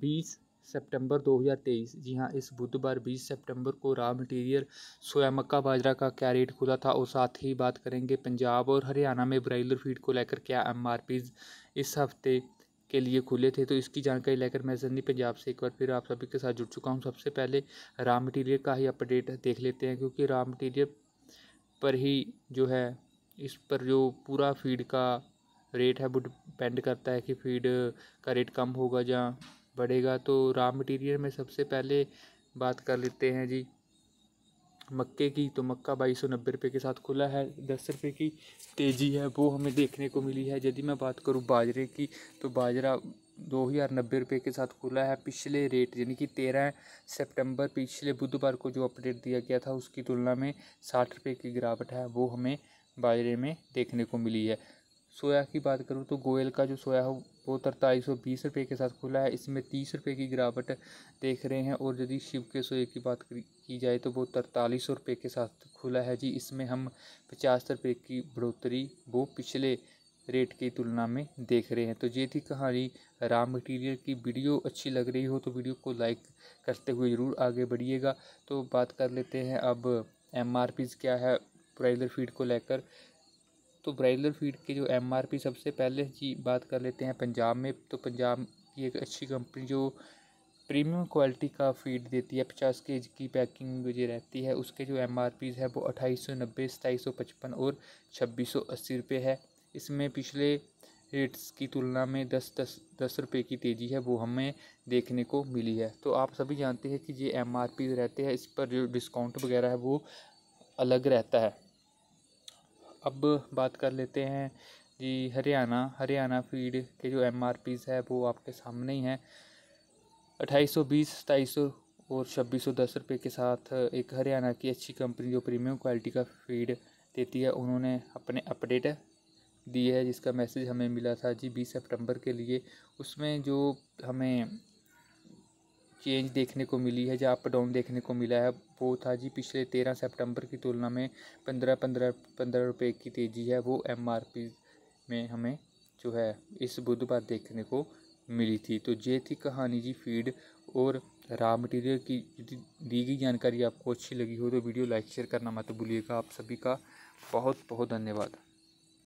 बीस सितंबर 2023 जी हाँ इस बुधवार 20 सितंबर को रॉ मटेरियल मक्का बाजरा का क्या रेट खुला था और साथ ही बात करेंगे पंजाब और हरियाणा में ब्रायलर फीड को लेकर क्या एम इस हफ्ते के लिए खुले थे तो इसकी जानकारी लेकर मैं जन्नी पंजाब से एक बार फिर आप सभी के साथ जुड़ चुका हूँ सबसे पहले रॉ मटीरियल का ही अपडेट देख लेते हैं क्योंकि रॉ मटीरियल पर ही जो है इस पर जो पूरा फीड का रेट है वो डिपेंड करता है कि फीड का रेट कम होगा या बढ़ेगा तो रॉ मटेरियल में सबसे पहले बात कर लेते हैं जी मक्के की तो मक्का बाईस सौ नब्बे रुपये के साथ खुला है दस रुपये की तेज़ी है वो हमें देखने को मिली है यदि मैं बात करूँ बाजरे की तो बाजरा दो हज़ार नब्बे रुपये के साथ खुला है पिछले रेट यानी कि तेरह सितंबर पिछले बुधवार को जो अपडेट दिया गया था उसकी तुलना में साठ रुपये की गिरावट है वो हमें बाजरे में देखने को मिली है सोया की बात करूँ तो गोयल का जो सोया हो वो तरतालीस सौ बीस रुपये के साथ खुला है इसमें तीस रुपये की गिरावट देख रहे हैं और यदि शिव के सोए की बात की जाए तो वो तरतालीस सौ रुपये के साथ खुला है जी इसमें हम पचास रुपये की बढ़ोतरी वो पिछले रेट की तुलना में देख रहे हैं तो ये थी कहानी राम मटेरियल की वीडियो अच्छी लग रही हो तो वीडियो को लाइक करते हुए ज़रूर आगे बढ़िएगा तो बात कर लेते हैं अब एम क्या है ब्राइलर फीड को लेकर तो ब्रायलर फीड के जो एम आर पी सबसे पहले जी बात कर लेते हैं पंजाब में तो पंजाब की एक अच्छी कंपनी जो प्रीमियम क्वालिटी का फीड देती है पचास के जी की पैकिंग जो रहती है उसके जो एम आर पीज़ है वो अट्ठाईस सौ नब्बे सताईस सौ पचपन और छब्बीस सौ अस्सी रुपये है इसमें पिछले रेट्स की तुलना में दस दस दस रुपये की तेज़ी है वो हमें देखने को मिली है तो आप सभी जानते हैं कि ये एम आर पी रहते हैं इस पर जो डिस्काउंट वगैरह है वो अलग रहता है अब बात कर लेते हैं जी हरियाणा हरियाणा फीड के जो एम आर पीज़ है वो आपके सामने ही हैं अट्ठाईस सौ बीस सताईस सौ और छब्बीस सौ दस रुपये के साथ एक हरियाणा की अच्छी कंपनी जो प्रीमियम क्वालिटी का फीड देती है उन्होंने अपने अपडेट दी है जिसका मैसेज हमें मिला था जी बीस सितंबर के लिए उसमें जो हमें चेंज देखने को मिली है जहाँ अप डाउन देखने को मिला है वो था जी पिछले तेरह सितंबर की तुलना में पंद्रह पंद्रह पंद्रह रुपये की तेज़ी है वो एमआरपी में हमें जो है इस बुधवार देखने को मिली थी तो ये थी कहानी जी फीड और रॉ मटेरियल की दी गई जानकारी आपको अच्छी लगी हो तो वीडियो लाइक शेयर करना मत भूलिएगा आप सभी का बहुत बहुत धन्यवाद